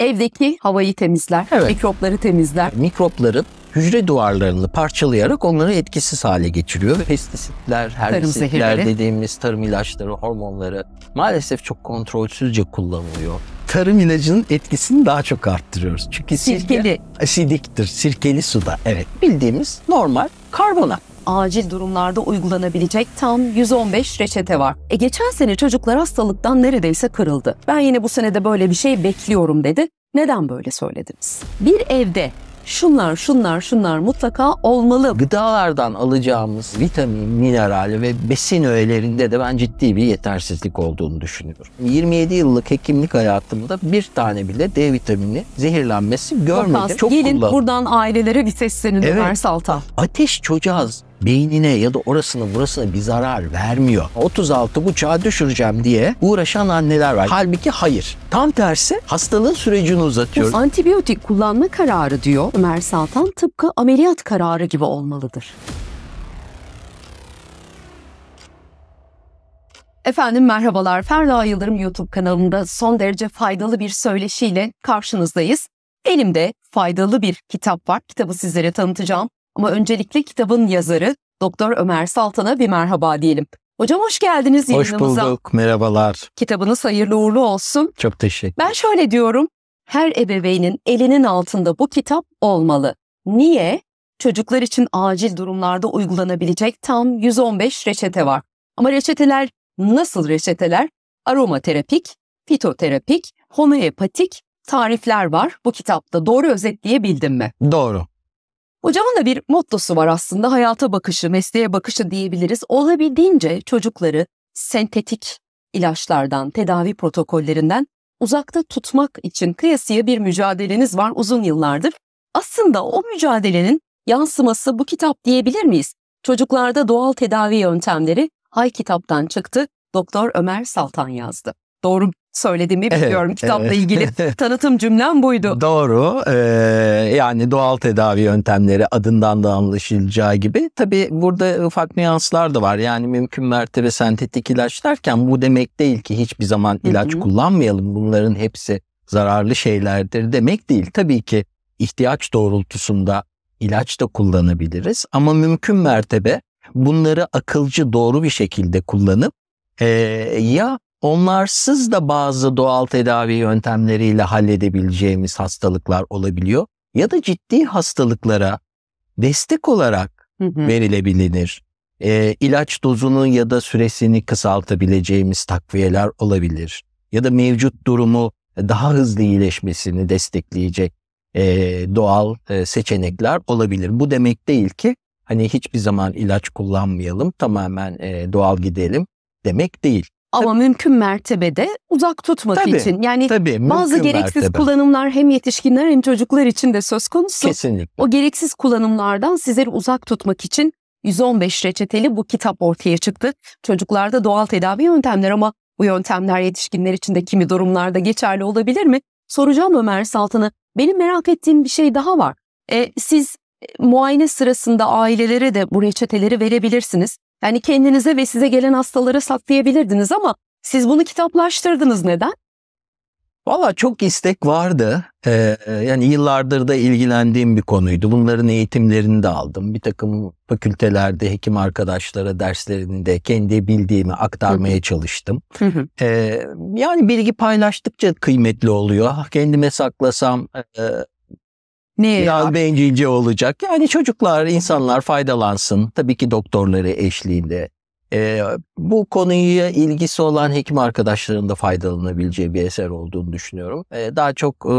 evdeki havayı temizler, evet. mikropları temizler. Mikropların hücre duvarlarını parçalayarak onları etkisiz hale getiriyor pestisitler, herbisitler dediğimiz tarım ilaçları, hormonları maalesef çok kontrolsüzce kullanılıyor. Tarım ilacının etkisini daha çok arttırıyoruz. Çünkü sirkeli. Sirke, asidiktir, sirkeli suda. Evet bildiğimiz normal karbonat acil durumlarda uygulanabilecek tam 115 reçete var. E geçen sene çocuklar hastalıktan neredeyse kırıldı. Ben yine bu sene de böyle bir şey bekliyorum dedi. Neden böyle söylediniz? Bir evde şunlar şunlar şunlar mutlaka olmalı. Gıdalardan alacağımız vitamin, mineral ve besin öğelerinde de ben ciddi bir yetersizlik olduğunu düşünüyorum. 27 yıllık hekimlik hayatımda bir tane bile D vitamini zehirlenmesi görmedim. Bakas, Çok gelin kullandım. buradan ailelere bir seslenin evet. Ömer Salta. Ateş çocuğaz beynine ya da orasına burasına bir zarar vermiyor. 36 buçağa düşüreceğim diye uğraşan anneler var. Halbuki hayır. Tam tersi hastalığın sürecini uzatıyor. antibiyotik kullanma kararı diyor Ömer Saltan tıpkı ameliyat kararı gibi olmalıdır. Efendim merhabalar. Ferda Yıldırım YouTube kanalında son derece faydalı bir söyleşiyle karşınızdayız. Elimde faydalı bir kitap var. Kitabı sizlere tanıtacağım. Ama öncelikle kitabın yazarı Doktor Ömer Saltan'a bir merhaba diyelim. Hocam hoş geldiniz hoş yayınımıza. Hoş bulduk, merhabalar. Kitabınız hayırlı uğurlu olsun. Çok teşekkür Ben şöyle diyorum, her ebeveynin elinin altında bu kitap olmalı. Niye? Çocuklar için acil durumlarda uygulanabilecek tam 115 reçete var. Ama reçeteler nasıl reçeteler? Aromaterapik, fitoterapik, homeopatik tarifler var. Bu kitapta doğru özetleyebildim mi? Doğru. Hocamın da bir mottosu var aslında hayata bakışı, mesleğe bakışı diyebiliriz. Olabildiğince çocukları sentetik ilaçlardan, tedavi protokollerinden uzakta tutmak için kıyasıya bir mücadeleniz var uzun yıllardır. Aslında o mücadelenin yansıması bu kitap diyebilir miyiz? Çocuklarda doğal tedavi yöntemleri Hay kitaptan çıktı. Doktor Ömer Saltan yazdı. Doğru söylediğimi evet, biliyorum. Kitapla evet. ilgili tanıtım cümlem buydu. Doğru. Ee, yani doğal tedavi yöntemleri adından da anlaşılacağı gibi. Tabii burada ufak nüanslar da var. Yani mümkün mertebe sentetik ilaç derken bu demek değil ki hiçbir zaman ilaç Hı-hı. kullanmayalım. Bunların hepsi zararlı şeylerdir demek değil. Tabii ki ihtiyaç doğrultusunda ilaç da kullanabiliriz ama mümkün mertebe bunları akılcı doğru bir şekilde kullanıp e, ya Onlarsız da bazı doğal tedavi yöntemleriyle halledebileceğimiz hastalıklar olabiliyor ya da ciddi hastalıklara destek olarak hı hı. verilebilir. E, ilaç dozunu ya da süresini kısaltabileceğimiz takviyeler olabilir. Ya da mevcut durumu daha hızlı iyileşmesini destekleyecek e, doğal e, seçenekler olabilir. Bu demek değil ki hani hiçbir zaman ilaç kullanmayalım, tamamen e, doğal gidelim demek değil. Ama tabii. mümkün mertebede uzak tutmak tabii, için. Yani tabii, bazı gereksiz mertebe. kullanımlar hem yetişkinler hem çocuklar için de söz konusu. Kesinlikle. O gereksiz kullanımlardan sizleri uzak tutmak için 115 reçeteli bu kitap ortaya çıktı. Çocuklarda doğal tedavi yöntemler ama bu yöntemler yetişkinler için de kimi durumlarda geçerli olabilir mi? Soracağım Ömer Saltan'a. Benim merak ettiğim bir şey daha var. E, siz e, muayene sırasında ailelere de bu reçeteleri verebilirsiniz. Yani kendinize ve size gelen hastalara saklayabilirdiniz ama siz bunu kitaplaştırdınız neden? Valla çok istek vardı. Ee, e, yani yıllardır da ilgilendiğim bir konuydu. Bunların eğitimlerini de aldım. Bir takım fakültelerde hekim arkadaşlara derslerini de kendi bildiğimi aktarmaya Hı-hı. çalıştım. Hı-hı. Ee, yani bilgi paylaştıkça kıymetli oluyor. Kendime saklasam e, e ne? Biraz bencilce olacak. Yani çocuklar, insanlar faydalansın. Tabii ki doktorları eşliğinde. Ee, bu konuya ilgisi olan hekim arkadaşların da faydalanabileceği bir eser olduğunu düşünüyorum. Ee, daha çok e,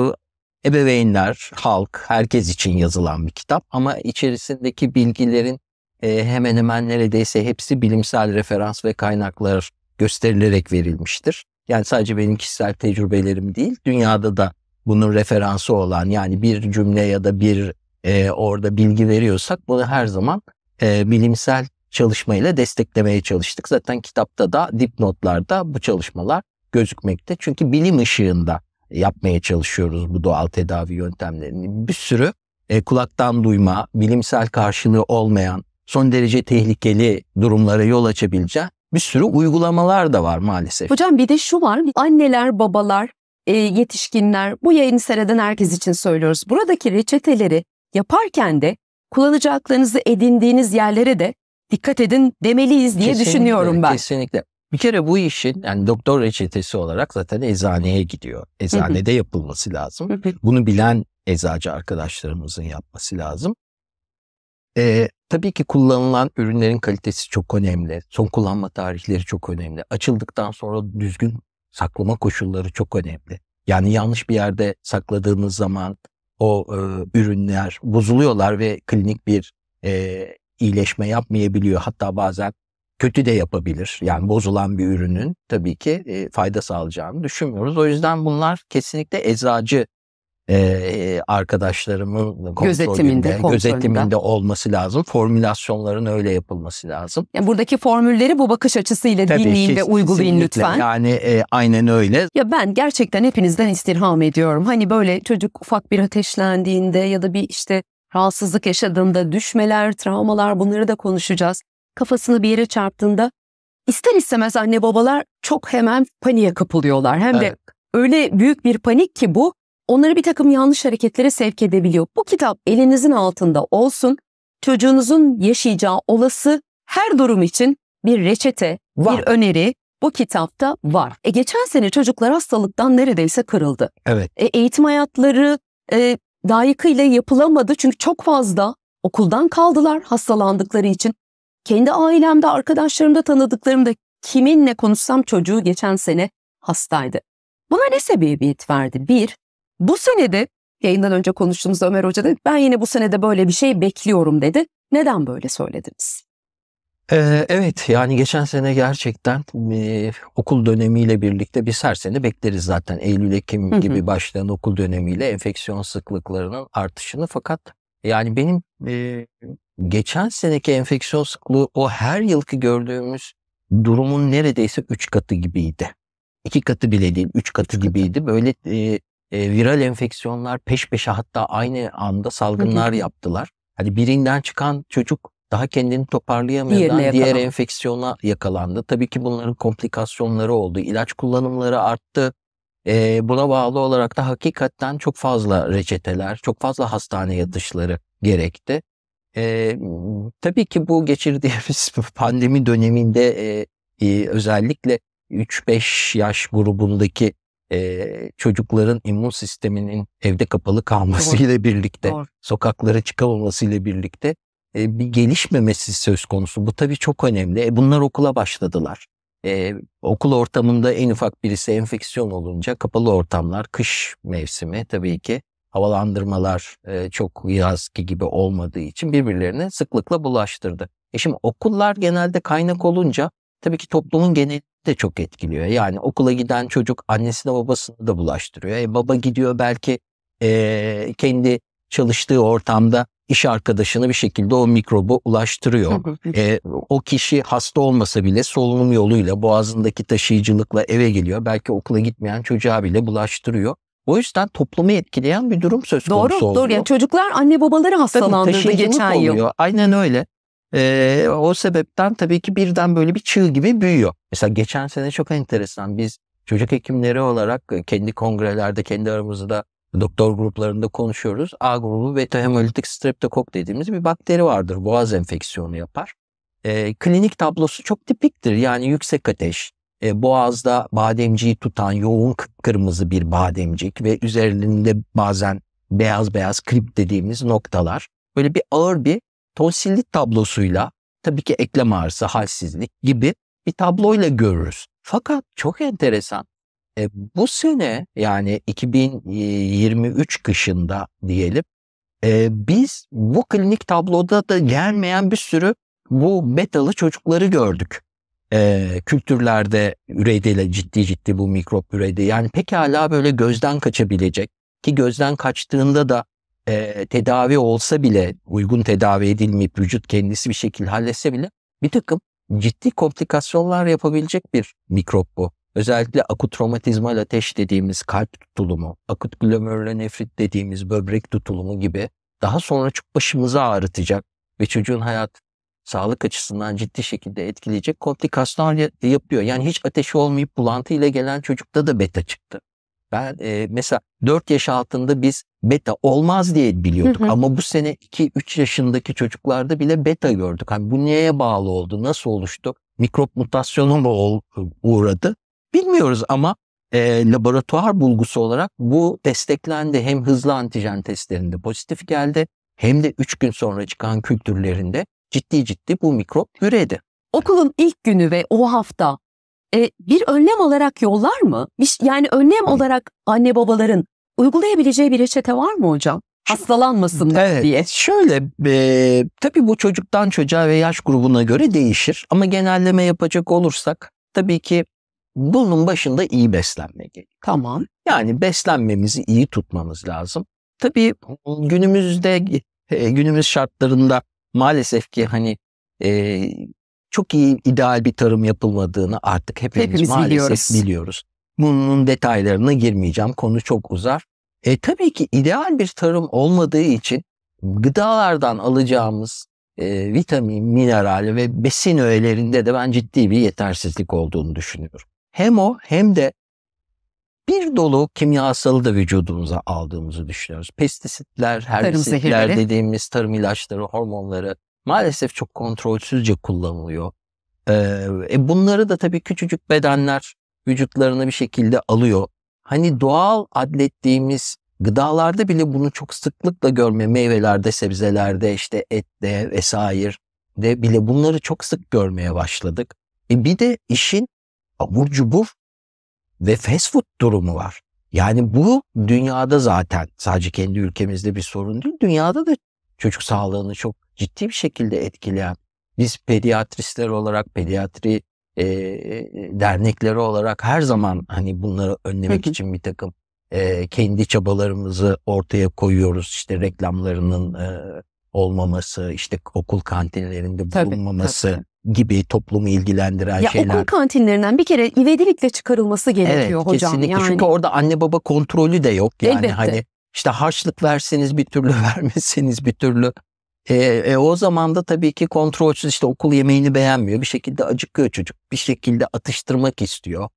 ebeveynler, halk, herkes için yazılan bir kitap. Ama içerisindeki bilgilerin e, hemen hemen neredeyse hepsi bilimsel referans ve kaynaklar gösterilerek verilmiştir. Yani sadece benim kişisel tecrübelerim değil, dünyada da bunun referansı olan yani bir cümle ya da bir e, orada bilgi veriyorsak bunu her zaman e, bilimsel çalışmayla desteklemeye çalıştık. Zaten kitapta da dipnotlarda bu çalışmalar gözükmekte. Çünkü bilim ışığında yapmaya çalışıyoruz bu doğal tedavi yöntemlerini. Bir sürü e, kulaktan duyma, bilimsel karşılığı olmayan, son derece tehlikeli durumlara yol açabileceği bir sürü uygulamalar da var maalesef. Hocam bir de şu var, anneler, babalar e, yetişkinler, bu yayını seyreden herkes için söylüyoruz. Buradaki reçeteleri yaparken de kullanacaklarınızı edindiğiniz yerlere de dikkat edin demeliyiz diye kesinlikle, düşünüyorum ben. Kesinlikle. Bir kere bu işin yani doktor reçetesi olarak zaten eczaneye gidiyor. Eczanede yapılması lazım. Bunu bilen eczacı arkadaşlarımızın yapması lazım. Ee, tabii ki kullanılan ürünlerin kalitesi çok önemli. Son kullanma tarihleri çok önemli. Açıldıktan sonra düzgün saklama koşulları çok önemli. Yani yanlış bir yerde sakladığınız zaman o e, ürünler bozuluyorlar ve klinik bir e, iyileşme yapmayabiliyor. Hatta bazen kötü de yapabilir. Yani bozulan bir ürünün tabii ki e, fayda sağlayacağını düşünmüyoruz. O yüzden bunlar kesinlikle eczacı e, arkadaşlarımın gözetiminde, gözetiminde olması lazım. Formülasyonların öyle yapılması lazım. Yani buradaki formülleri bu bakış açısıyla Tabii, dinleyin kesinlikle. ve uygulayın lütfen. Yani e, aynen öyle. Ya ben gerçekten hepinizden istirham ediyorum. Hani böyle çocuk ufak bir ateşlendiğinde ya da bir işte rahatsızlık yaşadığında düşmeler, travmalar bunları da konuşacağız. Kafasını bir yere çarptığında ister istemez anne babalar çok hemen paniğe kapılıyorlar. Hem evet. de öyle büyük bir panik ki bu onları bir takım yanlış hareketlere sevk edebiliyor. Bu kitap elinizin altında olsun. Çocuğunuzun yaşayacağı olası her durum için bir reçete, var. bir öneri bu kitapta var. E, geçen sene çocuklar hastalıktan neredeyse kırıldı. Evet. E, eğitim hayatları e, layıkıyla yapılamadı çünkü çok fazla okuldan kaldılar hastalandıkları için. Kendi ailemde, arkadaşlarımda, tanıdıklarımda kiminle konuşsam çocuğu geçen sene hastaydı. Buna ne sebebiyet verdi? Bir, bu senede yayından önce konuştuğumuzda Ömer Hoca dedi ben yine bu senede böyle bir şey bekliyorum dedi. Neden böyle söylediniz? Ee, evet yani geçen sene gerçekten e, okul dönemiyle birlikte biz her sene bekleriz zaten Eylül-Ekim gibi başlayan okul dönemiyle enfeksiyon sıklıklarının artışını fakat yani benim e, geçen seneki enfeksiyon sıklığı o her yılki gördüğümüz durumun neredeyse 3 katı gibiydi. 2 katı bile değil 3 katı gibiydi. Böyle e, e, viral enfeksiyonlar peş peşe hatta aynı anda salgınlar yaptılar. Hani birinden çıkan çocuk daha kendini toparlayamadan diğer enfeksiyona yakalandı. Tabii ki bunların komplikasyonları oldu. İlaç kullanımları arttı. E, buna bağlı olarak da hakikaten çok fazla reçeteler, çok fazla hastane yatışları gerekti. E, tabii ki bu geçirdiğimiz pandemi döneminde e, e, özellikle 3-5 yaş grubundaki e, çocukların immün sisteminin evde kapalı kalmasıyla Doğru. birlikte, Doğru. sokaklara çıkamamasıyla birlikte e, bir gelişmemesi söz konusu. Bu tabii çok önemli. E, bunlar okula başladılar. E, okul ortamında en ufak birisi enfeksiyon olunca kapalı ortamlar, kış mevsimi tabii ki havalandırmalar e, çok yazki gibi olmadığı için birbirlerine sıklıkla bulaştırdı. E şimdi okullar genelde kaynak olunca tabii ki toplumun genel de çok etkiliyor. Yani okula giden çocuk annesine babasını da bulaştırıyor. E, baba gidiyor belki e, kendi çalıştığı ortamda iş arkadaşını bir şekilde o mikrobu ulaştırıyor. e, şey o kişi hasta olmasa bile solunum yoluyla boğazındaki taşıyıcılıkla eve geliyor. Belki okula gitmeyen çocuğa bile bulaştırıyor. O yüzden toplumu etkileyen bir durum söz konusu doğru, oluyor. Doğru, doğru. Yani çocuklar anne babaları hastalandırdı geçen oluyor. yıl. Aynen öyle. E, o sebepten tabii ki birden böyle bir çığ gibi büyüyor. Mesela geçen sene çok enteresan. Biz çocuk hekimleri olarak e, kendi kongrelerde, kendi aramızda doktor gruplarında konuşuyoruz. A grubu beta hemolitik streptokok dediğimiz bir bakteri vardır. Boğaz enfeksiyonu yapar. E, klinik tablosu çok tipiktir. Yani yüksek ateş, e, boğazda bademciği tutan yoğun kırmızı bir bademcik ve üzerinde bazen beyaz beyaz krip dediğimiz noktalar. Böyle bir ağır bir tonsillit tablosuyla tabii ki eklem ağrısı, halsizlik gibi bir tabloyla görürüz. Fakat çok enteresan e, bu sene yani 2023 kışında diyelim e, biz bu klinik tabloda da gelmeyen bir sürü bu metalı çocukları gördük. E, kültürlerde üredeyle ciddi ciddi bu mikrop üreydi Yani pekala böyle gözden kaçabilecek ki gözden kaçtığında da e, tedavi olsa bile uygun tedavi edilmeyip vücut kendisi bir şekilde halletse bile bir takım ciddi komplikasyonlar yapabilecek bir mikrop bu. Özellikle akut romatizmal ateş dediğimiz kalp tutulumu, akut glomerülonefrit dediğimiz böbrek tutulumu gibi daha sonra çok başımızı ağrıtacak ve çocuğun hayat sağlık açısından ciddi şekilde etkileyecek komplikasyonlar yapıyor. Yani hiç ateşi olmayıp bulantı ile gelen çocukta da beta çıktı. Ben e, mesela 4 yaş altında biz beta olmaz diye biliyorduk. Hı hı. Ama bu sene 2-3 yaşındaki çocuklarda bile beta gördük. Hani bu neye bağlı oldu? Nasıl oluştu? Mikrop mutasyonu mu uğradı? Bilmiyoruz ama e, laboratuvar bulgusu olarak bu desteklendi. Hem hızlı antijen testlerinde pozitif geldi hem de 3 gün sonra çıkan kültürlerinde ciddi ciddi bu mikrop üredi. Okulun ilk günü ve o hafta e, bir önlem olarak yollar mı? Yani önlem olarak anne babaların uygulayabileceği bir reçete var mı hocam? hastalanmasın evet, diye. Şöyle e, tabii bu çocuktan çocuğa ve yaş grubuna göre değişir ama genelleme yapacak olursak tabii ki bunun başında iyi beslenme geliyor Tamam. Yani beslenmemizi iyi tutmamız lazım. Tabii hmm, günümüzde e, günümüz şartlarında maalesef ki hani e, çok iyi ideal bir tarım yapılmadığını artık hepimiz, hepimiz maalesef biliyoruz. biliyoruz. Bunun detaylarına girmeyeceğim. Konu çok uzar. E, tabii ki ideal bir tarım olmadığı için gıdalardan alacağımız e, vitamin, mineral ve besin öğelerinde de ben ciddi bir yetersizlik olduğunu düşünüyorum. Hem o hem de bir dolu kimyasalı da vücudumuza aldığımızı düşünüyoruz. Pestisitler, herbisitler dediğimiz tarım ilaçları, hormonları maalesef çok kontrolsüzce kullanılıyor. Ee, e bunları da tabii küçücük bedenler vücutlarını bir şekilde alıyor. Hani doğal adlettiğimiz gıdalarda bile bunu çok sıklıkla görme meyvelerde, sebzelerde, işte ette vesaire de bile bunları çok sık görmeye başladık. E bir de işin abur cubur ve fast food durumu var. Yani bu dünyada zaten sadece kendi ülkemizde bir sorun değil. Dünyada da çocuk sağlığını çok ciddi bir şekilde etkileyen, biz pediatristler olarak, pediatri e, dernekleri olarak her zaman hani bunları önlemek için bir takım e, kendi çabalarımızı ortaya koyuyoruz. İşte reklamlarının e, olmaması, işte okul kantinlerinde bulunmaması tabii, tabii. gibi toplumu ilgilendiren ya şeyler. Okul kantinlerinden bir kere ivedilikle çıkarılması gerekiyor evet, hocam. Kesinlikle. Yani. Çünkü orada anne baba kontrolü de yok. Yani hani, Elbette. hani işte harçlık verseniz bir türlü vermeseniz bir türlü e, e, o zaman da tabii ki kontrolsüz işte okul yemeğini beğenmiyor. Bir şekilde acıkıyor çocuk. Bir şekilde atıştırmak istiyor.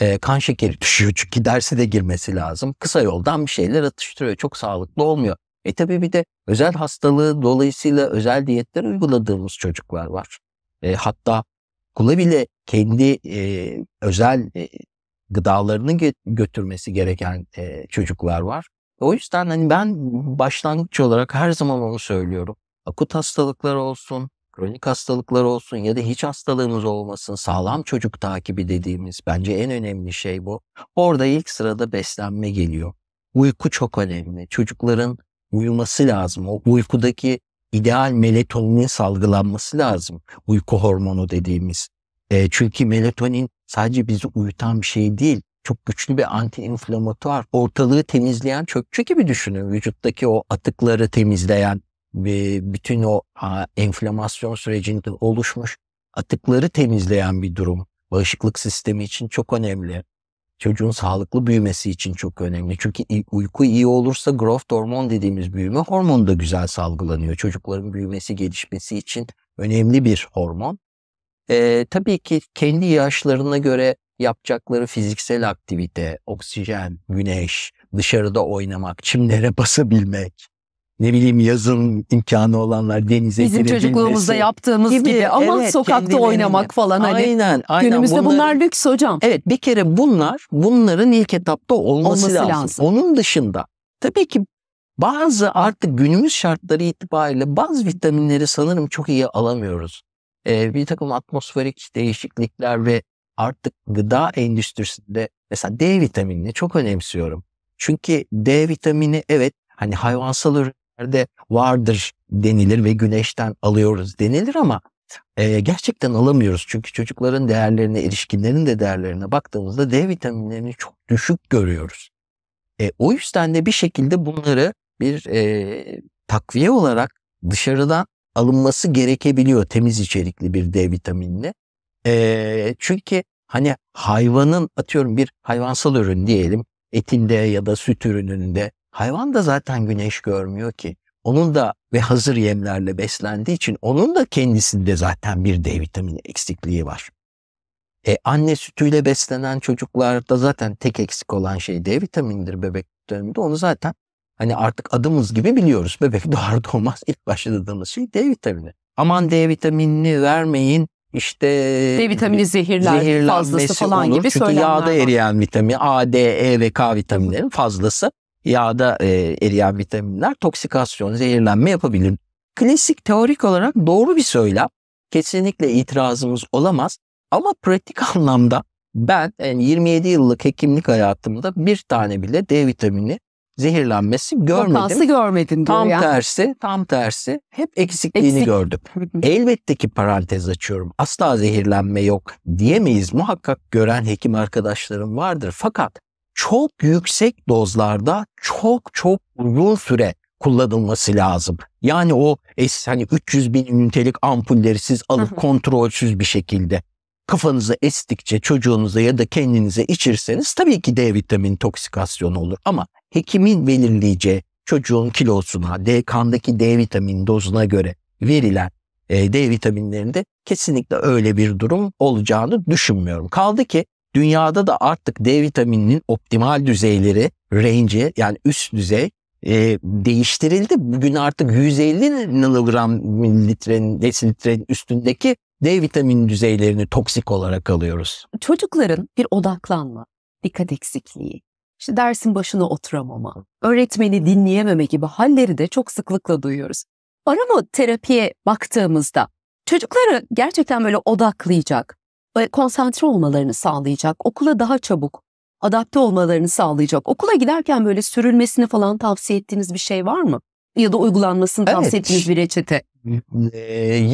E, kan şekeri düşüyor çünkü derse de girmesi lazım. Kısa yoldan bir şeyler atıştırıyor. Çok sağlıklı olmuyor. E tabii bir de özel hastalığı dolayısıyla özel diyetler uyguladığımız çocuklar var. E, hatta okula bile kendi e, özel e, gıdalarını götürmesi gereken e, çocuklar var. O yüzden hani ben başlangıç olarak her zaman onu söylüyorum akut hastalıklar olsun, kronik hastalıklar olsun ya da hiç hastalığımız olmasın sağlam çocuk takibi dediğimiz bence en önemli şey bu. Orada ilk sırada beslenme geliyor. Uyku çok önemli. Çocukların uyuması lazım. O uykudaki ideal melatonin salgılanması lazım. Uyku hormonu dediğimiz. E, çünkü melatonin sadece bizi uyutan bir şey değil. Çok güçlü bir anti inflamatuar, Ortalığı temizleyen çöpçü gibi düşünün. Vücuttaki o atıkları temizleyen, bütün o enflamasyon sürecinde oluşmuş atıkları temizleyen bir durum. Bağışıklık sistemi için çok önemli. Çocuğun sağlıklı büyümesi için çok önemli. Çünkü uyku iyi olursa growth hormon dediğimiz büyüme hormonu da güzel salgılanıyor. Çocukların büyümesi, gelişmesi için önemli bir hormon. Ee, tabii ki kendi yaşlarına göre yapacakları fiziksel aktivite, oksijen, güneş, dışarıda oynamak, çimlere basabilmek, ne bileyim yazın imkanı olanlar denize Bizim çocukluğumuzda yaptığımız gibi, gibi. ama evet, sokakta oynamak falan hani. Aynen, Günümüzde bunlar, bunlar lüks hocam. Evet bir kere bunlar bunların ilk etapta olması, olması lazım. lazım. Onun dışında tabii ki bazı artık günümüz şartları itibariyle bazı vitaminleri sanırım çok iyi alamıyoruz. Ee, bir takım atmosferik değişiklikler ve artık gıda endüstrisinde mesela D vitaminini çok önemsiyorum. Çünkü D vitamini evet hani hayvansal yerde vardır denilir ve güneşten alıyoruz denilir ama e, gerçekten alamıyoruz. Çünkü çocukların değerlerine, erişkinlerin de değerlerine baktığımızda D vitaminlerini çok düşük görüyoruz. E, o yüzden de bir şekilde bunları bir e, takviye olarak dışarıdan alınması gerekebiliyor temiz içerikli bir D vitaminini. E, çünkü hani hayvanın atıyorum bir hayvansal ürün diyelim etinde ya da süt ürününde Hayvan da zaten güneş görmüyor ki. Onun da ve hazır yemlerle beslendiği için onun da kendisinde zaten bir D vitamini eksikliği var. E, anne sütüyle beslenen çocuklarda zaten tek eksik olan şey D vitaminidir bebek döneminde. Onu zaten hani artık adımız gibi biliyoruz. Bebek doğar doğmaz ilk başladığımız şey D vitamini. Aman D vitaminini vermeyin işte D vitamini zehirler, zehirlenmesi fazlası falan olur. gibi Çünkü yağda eriyen vitamin A, D, E ve K vitaminlerin fazlası yağda e, eriyen vitaminler toksikasyon, zehirlenme yapabilir. Klasik teorik olarak doğru bir söylem. Kesinlikle itirazımız olamaz. Ama pratik anlamda ben yani 27 yıllık hekimlik hayatımda bir tane bile D vitamini zehirlenmesi görmedim. Vakası görmedin diyor tam ya. tersi, tam tersi hep eksikliğini Eksik. gördüm. Elbette ki parantez açıyorum. Asla zehirlenme yok diyemeyiz. Muhakkak gören hekim arkadaşlarım vardır. Fakat çok yüksek dozlarda çok çok uzun süre kullanılması lazım. Yani o es, hani 300 bin ünitelik ampulleri siz alıp kontrolsüz bir şekilde kafanızı estikçe çocuğunuza ya da kendinize içirseniz tabii ki D vitamin toksikasyonu olur. Ama hekimin belirleyeceği çocuğun kilosuna, D kandaki D vitamin dozuna göre verilen e, D vitaminlerinde kesinlikle öyle bir durum olacağını düşünmüyorum. Kaldı ki Dünyada da artık D vitamininin optimal düzeyleri, range'i yani üst düzey e, değiştirildi. Bugün artık 150 nanogram mililitrenin, desilitrenin üstündeki D vitamini düzeylerini toksik olarak alıyoruz. Çocukların bir odaklanma, dikkat eksikliği, işte dersin başına oturamama, öğretmeni dinleyememe gibi halleri de çok sıklıkla duyuyoruz. Arama terapiye baktığımızda çocukları gerçekten böyle odaklayacak, konsantre olmalarını sağlayacak, okula daha çabuk adapte olmalarını sağlayacak. Okula giderken böyle sürülmesini falan tavsiye ettiğiniz bir şey var mı? Ya da uygulanmasını evet. tavsiye ettiğiniz bir reçete?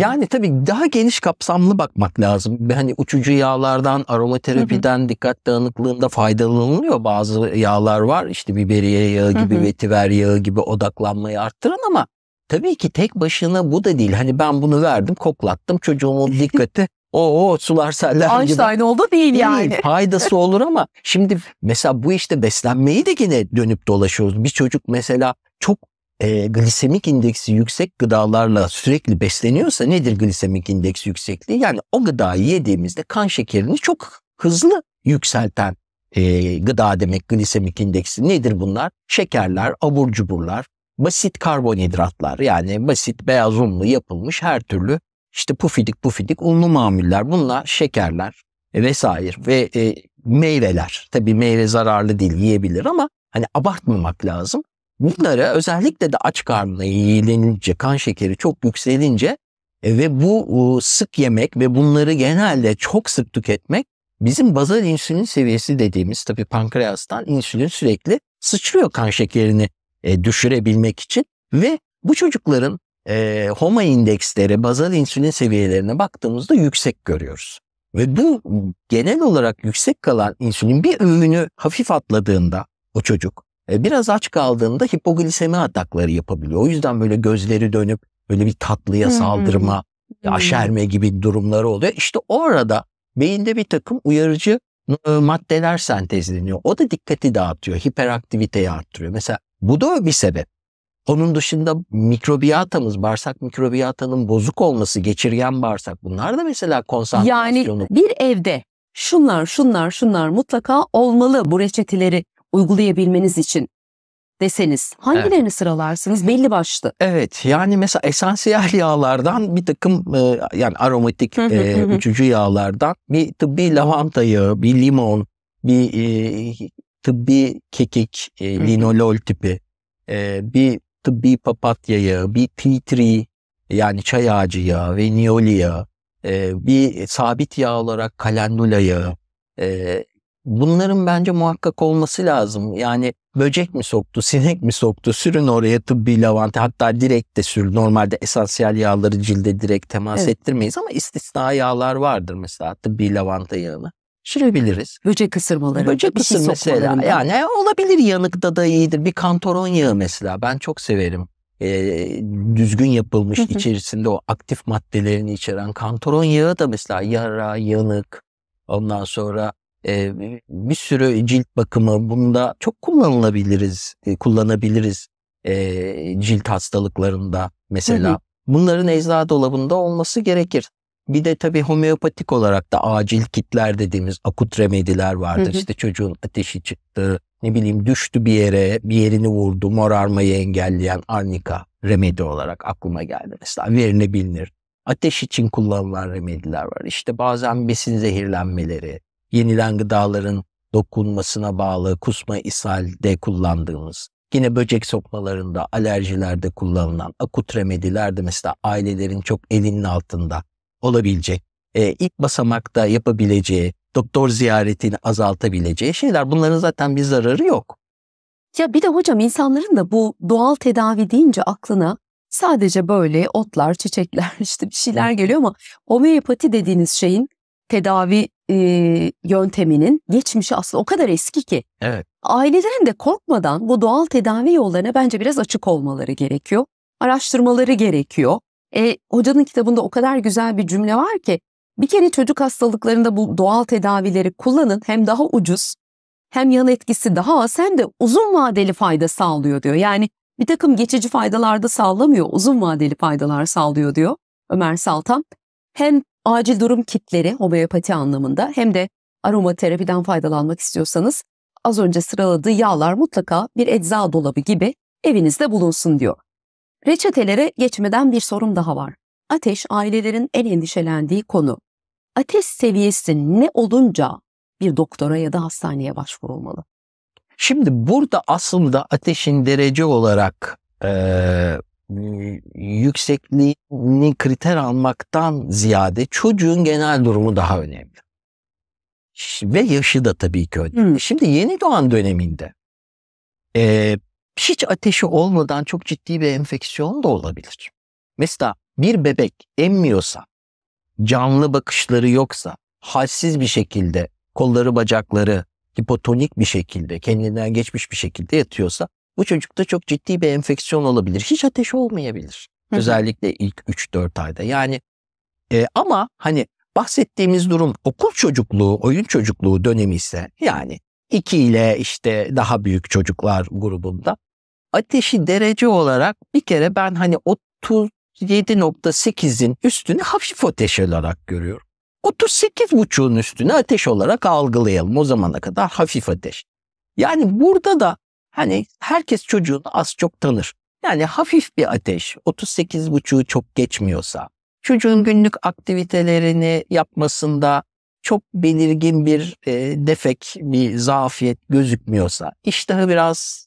Yani tabii daha geniş kapsamlı bakmak lazım. Hani uçucu yağlardan, aromaterapiden, hı hı. dikkat dağınıklığında faydalanılıyor bazı yağlar var. işte biberiye yağı gibi, hı hı. vetiver yağı gibi odaklanmayı arttıran ama tabii ki tek başına bu da değil. Hani ben bunu verdim, koklattım çocuğumun dikkati o, o sular seller gibi. Einstein oldu değil, değil yani. Faydası olur ama şimdi mesela bu işte beslenmeyi de yine dönüp dolaşıyoruz. Bir çocuk mesela çok e, glisemik indeksi yüksek gıdalarla sürekli besleniyorsa nedir glisemik indeks yüksekliği? Yani o gıdayı yediğimizde kan şekerini çok hızlı yükselten e, gıda demek glisemik indeksi. Nedir bunlar? Şekerler, abur cuburlar, basit karbonhidratlar yani basit beyaz unlu yapılmış her türlü işte pufidik pufidik unlu mamuller bunlar şekerler vesaire ve e, meyveler. Tabii meyve zararlı değil yiyebilir ama hani abartmamak lazım. Bunları özellikle de aç karnına yiyilince, kan şekeri çok yükselince e, ve bu e, sık yemek ve bunları genelde çok sık tüketmek bizim bazal insülin seviyesi dediğimiz tabii pankreastan insülin sürekli sıçrıyor kan şekerini e, düşürebilmek için ve bu çocukların e, HOMA indeksleri, bazal insülin seviyelerine baktığımızda yüksek görüyoruz. Ve bu genel olarak yüksek kalan insülin bir öğünü hafif atladığında o çocuk e, biraz aç kaldığında hipoglisemi atakları yapabiliyor. O yüzden böyle gözleri dönüp böyle bir tatlıya saldırma, hmm. aşerme gibi durumları oluyor. İşte orada beyinde bir takım uyarıcı e, maddeler sentezleniyor. O da dikkati dağıtıyor, hiperaktiviteyi arttırıyor. Mesela bu da bir sebep. Onun dışında mikrobiyatamız, bağırsak mikrobiyatanın bozuk olması, geçirgen bağırsak bunlar da mesela konsantrasyonu. Yani bir evde şunlar, şunlar, şunlar mutlaka olmalı bu reçeteleri uygulayabilmeniz için deseniz hangilerini evet. sıralarsınız belli başlı? Evet yani mesela esansiyel yağlardan bir takım e, yani aromatik e, uçucu yağlardan bir tıbbi lavanta yağı, bir limon, bir e, tıbbi kekik, e, linolol tipi, e, bir tıbbi papatya yağı, bir tea tree yani çay ağacı yağı ve nioli yağı, e, bir sabit yağ olarak kalendula yağı. E, bunların bence muhakkak olması lazım. Yani böcek mi soktu, sinek mi soktu, sürün oraya tıbbi lavanta hatta direkt de sür. Normalde esansiyel yağları cilde direkt temas evet. ettirmeyiz ama istisna yağlar vardır mesela tıbbi lavanta yağını sürebiliriz. Böcek ısırmaları. Böcek şey ısır mesela. Yani olabilir yanıkta da iyidir. Bir kantoron yağı mesela ben çok severim. Ee, düzgün yapılmış içerisinde o aktif maddelerini içeren kantoron yağı da mesela yara, yanık, ondan sonra e, bir sürü cilt bakımı bunda çok kullanılabiliriz, e, kullanabiliriz e, cilt hastalıklarında mesela. Bunların eczacı dolabında olması gerekir. Bir de tabii homeopatik olarak da acil kitler dediğimiz akut remediler vardır. Hı hı. İşte çocuğun ateşi çıktı, ne bileyim düştü bir yere, bir yerini vurdu, morarmayı engelleyen arnika remedi olarak aklıma geldi. Mesela verine bilinir Ateş için kullanılan remediler var. İşte bazen besin zehirlenmeleri, yenilen gıdaların dokunmasına bağlı kusma ishalde kullandığımız, yine böcek sokmalarında, alerjilerde kullanılan akut remediler de mesela ailelerin çok elinin altında olabilecek, e, ilk basamakta yapabileceği, doktor ziyaretini azaltabileceği şeyler. Bunların zaten bir zararı yok. Ya bir de hocam insanların da bu doğal tedavi deyince aklına sadece böyle otlar, çiçekler işte bir şeyler geliyor ama homeopati dediğiniz şeyin tedavi e, yönteminin geçmişi aslında o kadar eski ki. Evet. Ailelerin de korkmadan bu doğal tedavi yollarına bence biraz açık olmaları gerekiyor. Araştırmaları gerekiyor. E, hocanın kitabında o kadar güzel bir cümle var ki bir kere çocuk hastalıklarında bu doğal tedavileri kullanın hem daha ucuz hem yan etkisi daha az hem de uzun vadeli fayda sağlıyor diyor. Yani bir takım geçici faydalarda sağlamıyor uzun vadeli faydalar sağlıyor diyor Ömer Saltan. Hem acil durum kitleri homeopati anlamında hem de aromaterapiden faydalanmak istiyorsanız az önce sıraladığı yağlar mutlaka bir ecza dolabı gibi evinizde bulunsun diyor. Reçetelere geçmeden bir sorum daha var. Ateş ailelerin en endişelendiği konu. Ateş seviyesi ne olunca bir doktora ya da hastaneye başvurulmalı? Şimdi burada aslında ateşin derece olarak e, yüksekliğini kriter almaktan ziyade çocuğun genel durumu daha önemli. Ve yaşı da tabii ki önemli. Hmm. Şimdi yeni doğan döneminde e, hiç ateşi olmadan çok ciddi bir enfeksiyon da olabilir. Mesela bir bebek emmiyorsa, canlı bakışları yoksa, halsiz bir şekilde kolları bacakları hipotonik bir şekilde, kendinden geçmiş bir şekilde yatıyorsa bu çocukta çok ciddi bir enfeksiyon olabilir. Hiç ateş olmayabilir. Özellikle ilk 3-4 ayda. Yani e, ama hani bahsettiğimiz durum okul çocukluğu, oyun çocukluğu dönemi ise yani 2 ile işte daha büyük çocuklar grubunda ateşi derece olarak bir kere ben hani 37.8'in üstünü hafif ateş olarak görüyorum. 38.5'un üstünü ateş olarak algılayalım. O zamana kadar hafif ateş. Yani burada da hani herkes çocuğunu az çok tanır. Yani hafif bir ateş 38.5'u çok geçmiyorsa çocuğun günlük aktivitelerini yapmasında çok belirgin bir e, defek, bir zafiyet gözükmüyorsa, iştahı biraz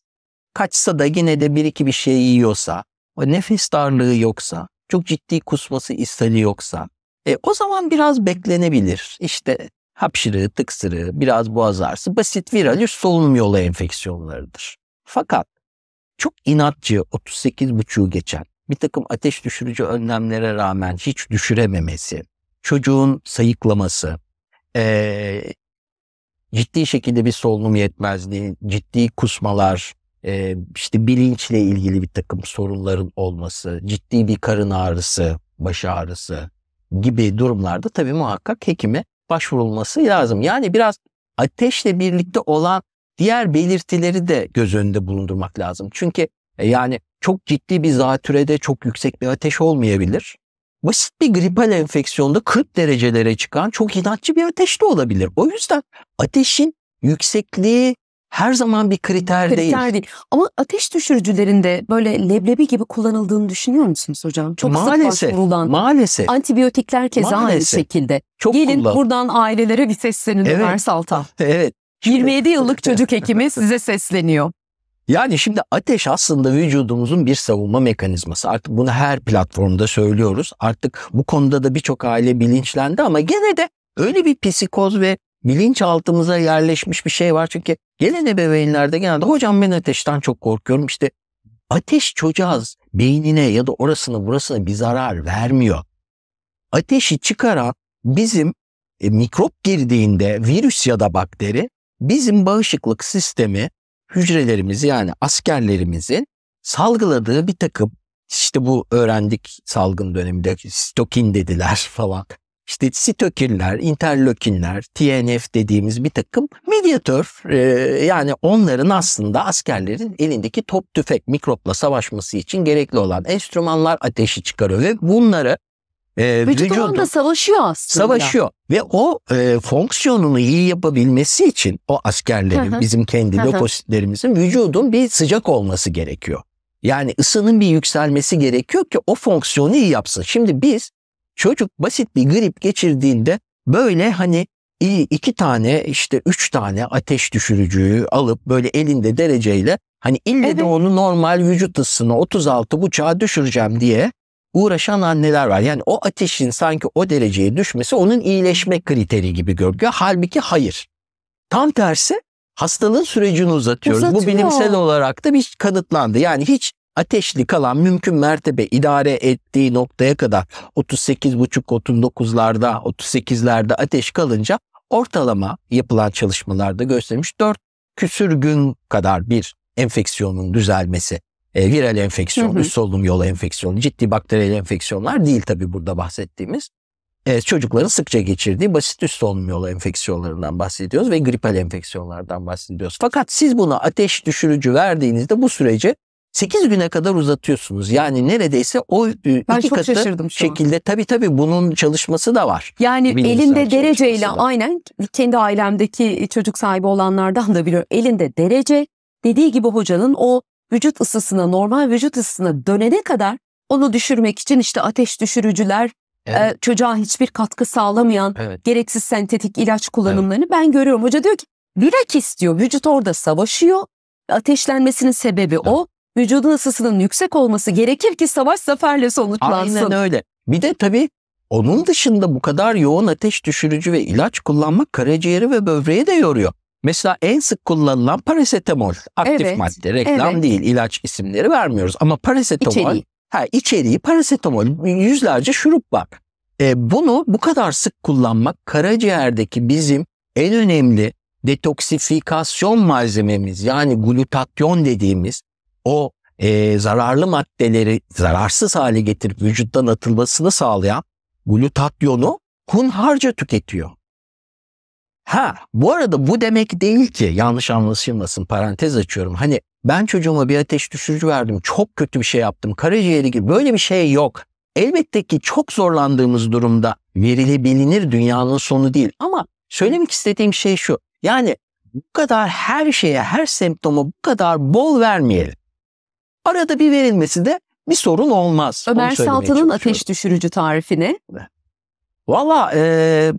kaçsa da yine de bir iki bir şey yiyorsa, o nefes darlığı yoksa, çok ciddi kusması ishali yoksa, e, o zaman biraz beklenebilir. İşte hapşırığı, tıksırığı, biraz boğaz ağrısı basit viral üst solunum yolu enfeksiyonlarıdır. Fakat çok inatçı 38,5'u geçen bir takım ateş düşürücü önlemlere rağmen hiç düşürememesi, çocuğun sayıklaması, e, ciddi şekilde bir solunum yetmezliği, ciddi kusmalar, e, işte bilinçle ilgili bir takım sorunların olması, ciddi bir karın ağrısı, baş ağrısı gibi durumlarda tabii muhakkak hekime başvurulması lazım. Yani biraz ateşle birlikte olan diğer belirtileri de göz önünde bulundurmak lazım. Çünkü e, yani çok ciddi bir zatürede çok yüksek bir ateş olmayabilir. Basit bir gripal enfeksiyonda 40 derecelere çıkan çok inatçı bir ateş de olabilir. O yüzden ateşin yüksekliği her zaman bir kriter, kriter değil. değil. Ama ateş düşürücülerinde böyle leblebi gibi kullanıldığını düşünüyor musunuz hocam? Çok maalesef, sık başvurulan. Maalesef. Antibiyotikler keza maalesef. aynı şekilde. Çok Gelin kullan. buradan ailelere bir seslenin evet. Ömer Saltan. evet. 27 yıllık çocuk hekimi size sesleniyor. Yani şimdi ateş aslında vücudumuzun bir savunma mekanizması. Artık bunu her platformda söylüyoruz. Artık bu konuda da birçok aile bilinçlendi ama gene de öyle bir psikoz ve bilinçaltımıza yerleşmiş bir şey var. Çünkü gelen ebeveynlerde genelde hocam ben ateşten çok korkuyorum. İşte ateş çocuğaz beynine ya da orasına burasına bir zarar vermiyor. Ateşi çıkaran bizim e, mikrop girdiğinde virüs ya da bakteri bizim bağışıklık sistemi hücrelerimiz yani askerlerimizin salgıladığı bir takım işte bu öğrendik salgın döneminde stokin dediler falan işte sitokinler, interlökinler, TNF dediğimiz bir takım medyatör e, yani onların aslında askerlerin elindeki top tüfek mikropla savaşması için gerekli olan enstrümanlar ateşi çıkarıyor ve bunları e, vücut savaşıyor aslında. Savaşıyor ve o e, fonksiyonunu iyi yapabilmesi için o askerlerin bizim kendi lökositlerimizin vücudun bir sıcak olması gerekiyor. Yani ısının bir yükselmesi gerekiyor ki o fonksiyonu iyi yapsın. Şimdi biz Çocuk basit bir grip geçirdiğinde böyle hani iki tane işte üç tane ateş düşürücüyü alıp böyle elinde dereceyle hani ille evet. de onu normal vücut ısısına 36 buçağa düşüreceğim diye uğraşan anneler var. Yani o ateşin sanki o dereceye düşmesi onun iyileşme kriteri gibi görülüyor. Halbuki hayır. Tam tersi hastalığın sürecini uzatıyoruz. Uzatıyor. Bu bilimsel olarak da bir kanıtlandı. Yani hiç ateşli kalan mümkün mertebe idare ettiği noktaya kadar 38,5-39'larda 38'lerde ateş kalınca ortalama yapılan çalışmalarda göstermiş 4 küsür gün kadar bir enfeksiyonun düzelmesi. E, viral enfeksiyon, hı hı. üst solunum yolu enfeksiyonu, ciddi bakteriyel enfeksiyonlar değil tabii burada bahsettiğimiz. E, çocukların sıkça geçirdiği basit üst solunum yolu enfeksiyonlarından bahsediyoruz ve gripal enfeksiyonlardan bahsediyoruz. Fakat siz buna ateş düşürücü verdiğinizde bu süreci 8 güne kadar uzatıyorsunuz. Yani neredeyse o ıı, ben iki katı şekilde tabii tabii bunun çalışması da var. Yani Bilim elinde dereceyle da. aynen kendi ailemdeki çocuk sahibi olanlardan da biliyorum. Elinde derece dediği gibi hocanın o vücut ısısına normal vücut ısısına dönene kadar onu düşürmek için işte ateş düşürücüler, evet. E, çocuğa hiçbir katkı sağlamayan evet. gereksiz sentetik ilaç kullanımlarını evet. ben görüyorum. Hoca diyor ki bilakis istiyor vücut orada savaşıyor ateşlenmesinin sebebi evet. o vücudun ısısının yüksek olması gerekir ki savaş zaferle sonuçlansın. Aynen öyle. Bir de tabii onun dışında bu kadar yoğun ateş düşürücü ve ilaç kullanmak karaciğeri ve böbreği de yoruyor. Mesela en sık kullanılan parasetamol aktif evet, madde reklam evet. değil ilaç isimleri vermiyoruz ama parasetamol İçeriği ha içeriği parasetamol yüzlerce şurup var. E, bunu bu kadar sık kullanmak karaciğerdeki bizim en önemli detoksifikasyon malzememiz yani glutatyon dediğimiz o e, zararlı maddeleri zararsız hale getirip vücuttan atılmasını sağlayan glutatyonu hunharca tüketiyor. Ha bu arada bu demek değil ki yanlış anlaşılmasın parantez açıyorum. Hani ben çocuğuma bir ateş düşürücü verdim çok kötü bir şey yaptım karaciğeri gibi böyle bir şey yok. Elbette ki çok zorlandığımız durumda verilebilinir dünyanın sonu değil ama söylemek istediğim şey şu. Yani bu kadar her şeye her semptomu bu kadar bol vermeyelim. Arada bir verilmesi de bir sorun olmaz. Ömer Saltan'ın ateş düşürücü tarifini. Valla e,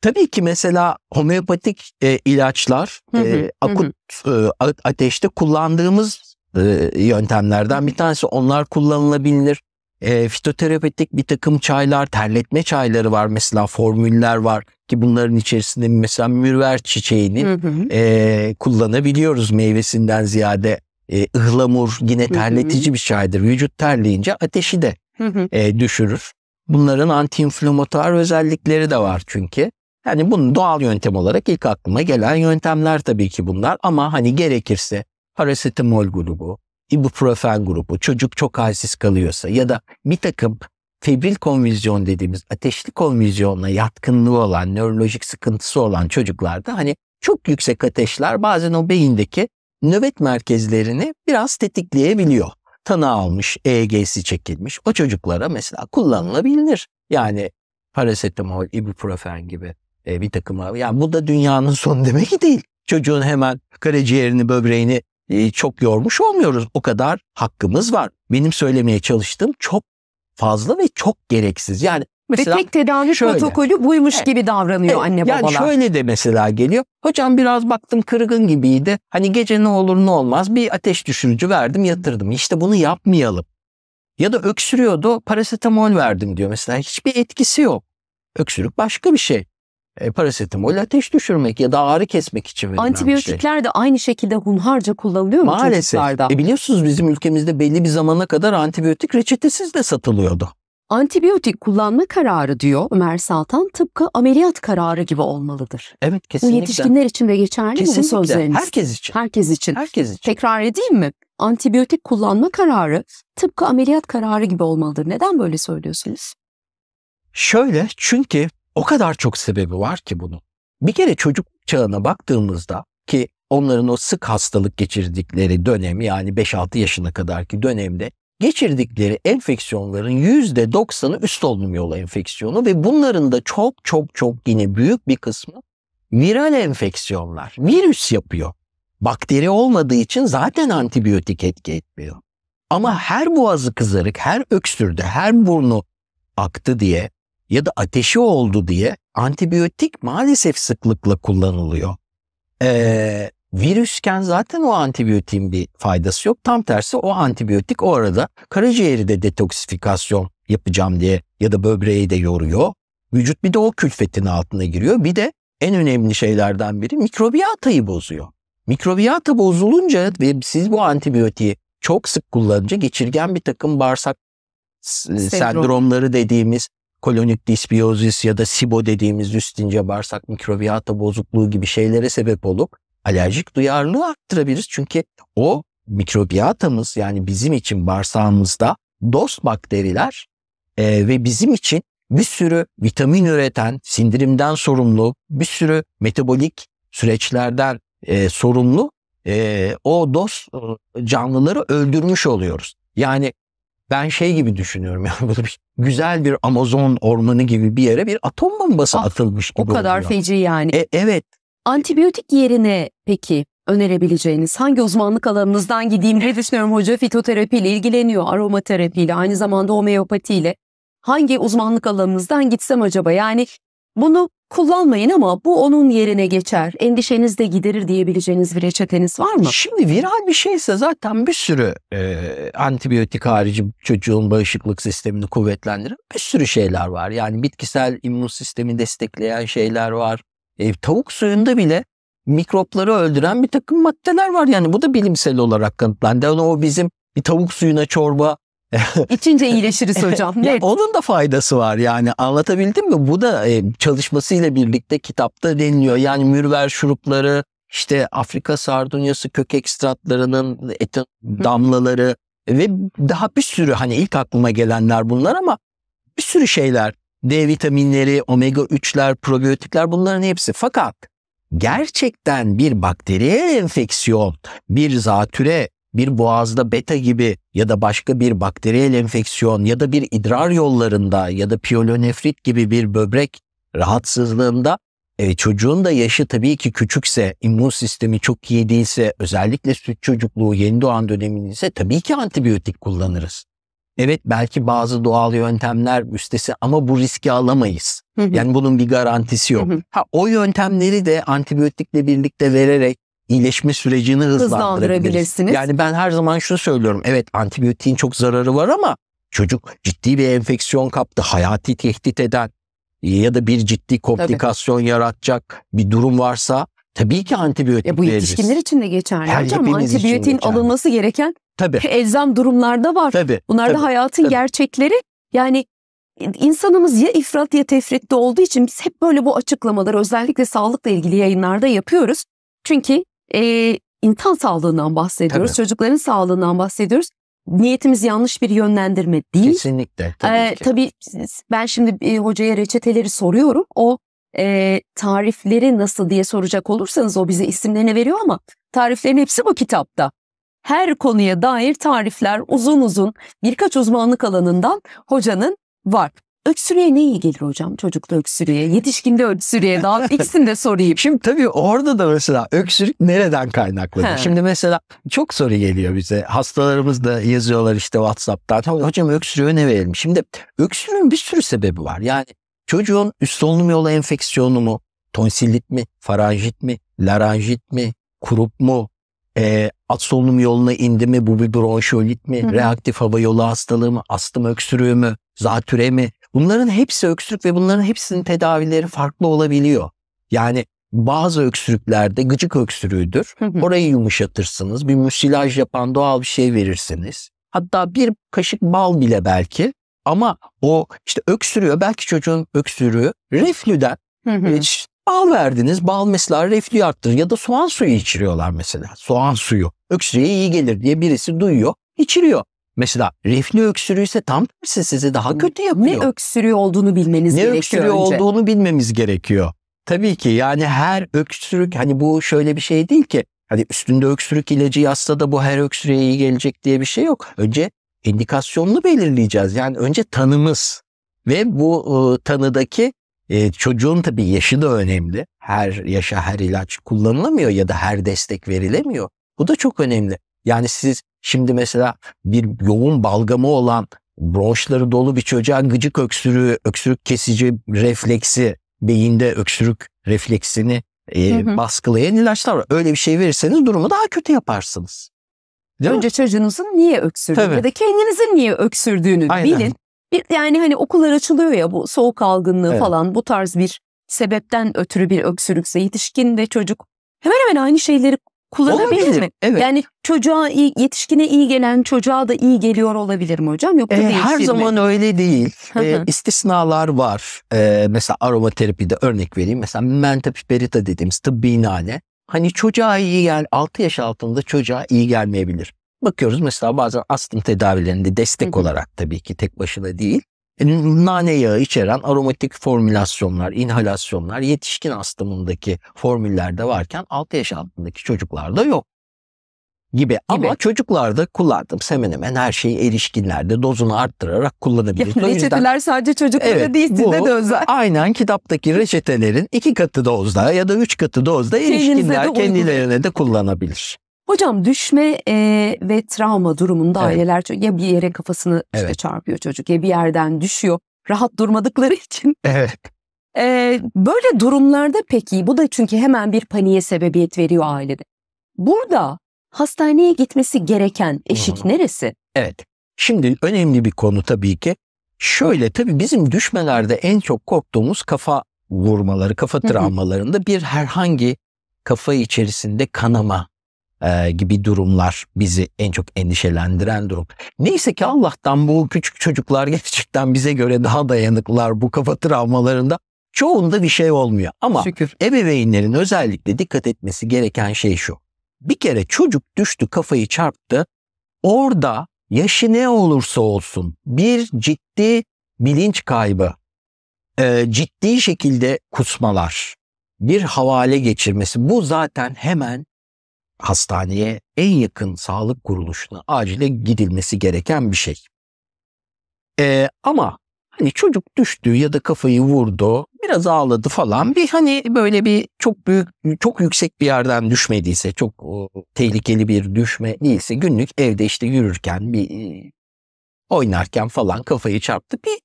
tabii ki mesela homeopatik e, ilaçlar hı e, hı, e, akut hı. E, ateşte kullandığımız e, yöntemlerden bir tanesi. Onlar kullanılabilir. E, fitoterapetik bir takım çaylar, terletme çayları var mesela formüller var ki bunların içerisinde mesela mürver çiçeğini hı hı. E, kullanabiliyoruz meyvesinden ziyade e, ıhlamur yine terletici bir çaydır. Vücut terleyince ateşi de e, düşürür. Bunların antiinflamatuar özellikleri de var çünkü. Yani bunun doğal yöntem olarak ilk aklıma gelen yöntemler tabii ki bunlar ama hani gerekirse parasetamol grubu, ibuprofen grubu, çocuk çok halsiz kalıyorsa ya da bir takım febril konvizyon dediğimiz ateşli konvizyonla yatkınlığı olan, nörolojik sıkıntısı olan çocuklarda hani çok yüksek ateşler bazen o beyindeki nöbet merkezlerini biraz tetikleyebiliyor. Tanı almış, EEG'si çekilmiş. O çocuklara mesela kullanılabilir. Yani parasetamol, ibuprofen gibi e, bir takım. Yani bu da dünyanın sonu demek değil. Çocuğun hemen karaciğerini, böbreğini e, çok yormuş olmuyoruz. O kadar hakkımız var. Benim söylemeye çalıştığım çok fazla ve çok gereksiz. Yani Mesela, Ve tek tedavi şöyle, protokolü buymuş evet, gibi davranıyor evet, anne babalar. Yani şöyle de mesela geliyor. Hocam biraz baktım kırgın gibiydi. Hani gece ne olur ne olmaz bir ateş düşürücü verdim yatırdım. İşte bunu yapmayalım. Ya da öksürüyordu parasetamol verdim diyor mesela. Hiçbir etkisi yok. Öksürük başka bir şey. E, parasetamol ateş düşürmek ya da ağrı kesmek için verilen şey. Antibiyotikler şey. de aynı şekilde hunharca kullanılıyor mu Maalesef. çocuklarda? E biliyorsunuz bizim ülkemizde belli bir zamana kadar antibiyotik reçetesiz de satılıyordu. Antibiyotik kullanma kararı diyor Ömer Saltan tıpkı ameliyat kararı gibi olmalıdır. Evet kesinlikle. Bu yetişkinler için de geçerli kesinlikle. mi bu sözleriniz? Herkes için. Herkes için. Herkes için. Tekrar edeyim mi? Antibiyotik kullanma kararı tıpkı ameliyat kararı gibi olmalıdır. Neden böyle söylüyorsunuz? Şöyle çünkü o kadar çok sebebi var ki bunun. Bir kere çocuk çağına baktığımızda ki onların o sık hastalık geçirdikleri dönem yani 5-6 yaşına kadarki dönemde geçirdikleri enfeksiyonların %90'ı üst solunum yolu enfeksiyonu ve bunların da çok çok çok yine büyük bir kısmı viral enfeksiyonlar. Virüs yapıyor. Bakteri olmadığı için zaten antibiyotik etki etmiyor. Ama her boğazı kızarık, her öksürdü, her burnu aktı diye ya da ateşi oldu diye antibiyotik maalesef sıklıkla kullanılıyor. Ee, virüsken zaten o antibiyotiğin bir faydası yok. Tam tersi o antibiyotik o arada karaciğeri de detoksifikasyon yapacağım diye ya da böbreği de yoruyor. Vücut bir de o külfetin altına giriyor. Bir de en önemli şeylerden biri mikrobiyatayı bozuyor. Mikrobiyata bozulunca ve siz bu antibiyotiği çok sık kullanınca geçirgen bir takım bağırsak e, Sendrom. sendromları dediğimiz kolonik disbiyozis ya da SIBO dediğimiz üst ince bağırsak mikrobiyata bozukluğu gibi şeylere sebep olup alerjik duyarlılığı arttırabiliriz. Çünkü o mikrobiyatamız yani bizim için bağırsağımızda dost bakteriler e, ve bizim için bir sürü vitamin üreten, sindirimden sorumlu, bir sürü metabolik süreçlerden e, sorumlu e, o dost e, canlıları öldürmüş oluyoruz. Yani ben şey gibi düşünüyorum yani böyle bir güzel bir Amazon ormanı gibi bir yere bir atom bombası ah, atılmış gibi O kadar oluyor. feci yani. E, evet Antibiyotik yerine peki önerebileceğiniz hangi uzmanlık alanınızdan gideyim diye düşünüyorum. Hoca fitoterapiyle ilgileniyor, aromaterapiyle, aynı zamanda homeopatiyle. Hangi uzmanlık alanınızdan gitsem acaba? Yani bunu kullanmayın ama bu onun yerine geçer. Endişeniz de giderir diyebileceğiniz bir reçeteniz var mı? Şimdi viral bir şeyse zaten bir sürü e, antibiyotik harici çocuğun bağışıklık sistemini kuvvetlendiren bir sürü şeyler var. Yani bitkisel immün sistemi destekleyen şeyler var. E, tavuk suyunda bile mikropları öldüren bir takım maddeler var. Yani bu da bilimsel olarak kanıtlandı. Yani o bizim bir tavuk suyuna çorba İçince iyileşiriz hocam. Evet. Onun da faydası var yani anlatabildim mi? Bu da e, çalışmasıyla birlikte kitapta deniliyor. Yani mürver şurupları, işte Afrika sardunyası kök ekstratlarının etin damlaları ve daha bir sürü hani ilk aklıma gelenler bunlar ama bir sürü şeyler D vitaminleri, omega 3'ler, probiyotikler bunların hepsi. Fakat gerçekten bir bakteriyel enfeksiyon, bir zatüre, bir boğazda beta gibi ya da başka bir bakteriyel enfeksiyon ya da bir idrar yollarında ya da piyolonefrit gibi bir böbrek rahatsızlığında e, çocuğun da yaşı tabii ki küçükse, immün sistemi çok iyi değilse, özellikle süt çocukluğu, yeni doğan döneminde ise tabii ki antibiyotik kullanırız. Evet belki bazı doğal yöntemler üstesi ama bu riski alamayız. Yani bunun bir garantisi yok. Ha o yöntemleri de antibiyotikle birlikte vererek iyileşme sürecini hızlandırabilirsiniz. Yani ben her zaman şunu söylüyorum. Evet antibiyotiğin çok zararı var ama çocuk ciddi bir enfeksiyon kaptı. Hayati tehdit eden ya da bir ciddi komplikasyon Tabii. yaratacak bir durum varsa Tabii ki antibiyotik ya bu veririz. için de geçerli Her hocam. Antibiyotiğin alınması gereken tabii. elzem durumlarda var. Tabii, Bunlar tabii, da hayatın tabii. gerçekleri. Yani insanımız ya ifrat ya tefritte olduğu için biz hep böyle bu açıklamaları özellikle sağlıkla ilgili yayınlarda yapıyoruz. Çünkü e, insan sağlığından bahsediyoruz, tabii. çocukların sağlığından bahsediyoruz. Niyetimiz yanlış bir yönlendirme değil. Kesinlikle. Tabii, ee, ki. tabii ben şimdi e, hocaya reçeteleri soruyorum. O e, tarifleri nasıl diye soracak olursanız o bize isimlerini veriyor ama tariflerin hepsi bu kitapta. Her konuya dair tarifler uzun uzun birkaç uzmanlık alanından hocanın var. Öksürüğe ne iyi gelir hocam? Çocukta öksürüğe, yetişkinde öksürüğe daha ikisini de sorayım. Şimdi tabii orada da mesela öksürük nereden kaynaklanıyor? Şimdi mesela çok soru geliyor bize. Hastalarımız da yazıyorlar işte WhatsApp'tan. Hocam öksürüğe ne verelim? Şimdi öksürüğün bir sürü sebebi var. Yani Çocuğun üst solunum yolu enfeksiyonu mu, tonsillit mi, farajit mi, laranjit mi, kurup mu, e, at solunum yoluna indi mi, bu bir bronşiolit mi, Hı-hı. reaktif hava yolu hastalığı mı, astım öksürüğü mü, zatüre mi? Bunların hepsi öksürük ve bunların hepsinin tedavileri farklı olabiliyor. Yani bazı öksürüklerde gıcık öksürüğüdür. Hı hı. Orayı yumuşatırsınız. Bir müsilaj yapan doğal bir şey verirsiniz. Hatta bir kaşık bal bile belki ama o işte öksürüyor. Belki çocuğun öksürüğü reflüden hı hı. E, bal verdiniz. Bal mesela reflü arttırır. Ya da soğan suyu içiriyorlar mesela. Soğan suyu. Öksürüğe iyi gelir diye birisi duyuyor. içiriyor. Mesela reflü öksürüyse tam tersi sizi daha kötü yapıyor. Ne öksürüğü olduğunu bilmeniz ne gerekiyor. Ne öksürüğü olduğunu bilmemiz gerekiyor. Tabii ki yani her öksürük hani bu şöyle bir şey değil ki. Hani üstünde öksürük ilacı yazsa da bu her öksürüğe iyi gelecek diye bir şey yok. Önce indikasyonunu belirleyeceğiz. Yani önce tanımız ve bu e, tanıdaki e, çocuğun tabii yaşı da önemli. Her yaşa her ilaç kullanılamıyor ya da her destek verilemiyor. Bu da çok önemli. Yani siz şimdi mesela bir yoğun balgamı olan bronşları dolu bir çocuğa gıcık öksürüğü, öksürük kesici refleksi, beyinde öksürük refleksini e, hı hı. baskılayan ilaçlar var. Öyle bir şey verirseniz durumu daha kötü yaparsınız. Değil Önce mi? çocuğunuzun niye öksürdüğünü Tabii. ya da kendinizin niye öksürdüğünü Aynen. bilin. Bir, yani hani okullar açılıyor ya bu soğuk algınlığı evet. falan bu tarz bir sebepten ötürü bir öksürükse yetişkin ve çocuk hemen hemen aynı şeyleri kullanabilir olabilir. mi? Evet. Yani çocuğa iyi, yetişkine iyi gelen çocuğa da iyi geliyor olabilir mi hocam? Yok da ee, her zaman mi? öyle değil. ee, istisnalar var. Ee, mesela aromaterapide örnek vereyim. Mesela menta piperita dediğimiz tıbbi nane hani çocuğa iyi gel 6 yaş altında çocuğa iyi gelmeyebilir. Bakıyoruz mesela bazen astım tedavilerinde destek Hı-hı. olarak tabii ki tek başına değil. E, nane yağı içeren aromatik formülasyonlar, inhalasyonlar yetişkin astımındaki formüllerde varken 6 yaş altındaki çocuklarda yok gibi. Ama gibi. çocuklarda kullandığımız hemen hemen her şeyi erişkinlerde dozunu arttırarak kullanabiliriz. Yani reçeteler yüzden, sadece çocuklara evet, değil size de özel. Aynen kitaptaki reçetelerin iki katı dozda ya da üç katı dozda erişkinler de kendilerine de kullanabilir. Hocam düşme e, ve travma durumunda evet. aileler ya bir yere kafasını evet. çarpıyor çocuk ya bir yerden düşüyor. Rahat durmadıkları için. Evet. E, böyle durumlarda peki bu da çünkü hemen bir paniğe sebebiyet veriyor ailede. Burada hastaneye gitmesi gereken eşik hı neresi? Evet. Şimdi önemli bir konu tabii ki. Şöyle tabii bizim düşmelerde en çok korktuğumuz kafa vurmaları, kafa travmalarında bir herhangi kafa içerisinde kanama e, gibi durumlar bizi en çok endişelendiren durum. Neyse ki Allah'tan bu küçük çocuklar gerçekten bize göre daha dayanıklılar bu kafa travmalarında. Çoğunda bir şey olmuyor ama Şükür. ebeveynlerin özellikle dikkat etmesi gereken şey şu. Bir kere çocuk düştü kafayı çarptı. Orada yaşı ne olursa olsun bir ciddi bilinç kaybı, e, ciddi şekilde kusmalar, bir havale geçirmesi bu zaten hemen hastaneye en yakın sağlık kuruluşuna acile gidilmesi gereken bir şey. E, ama hani çocuk düştü ya da kafayı vurdu Biraz ağladı falan. Bir hani böyle bir çok büyük, çok yüksek bir yerden düşmediyse, çok tehlikeli bir düşme değilse günlük evde işte yürürken bir e, oynarken falan kafayı çarptı. Bir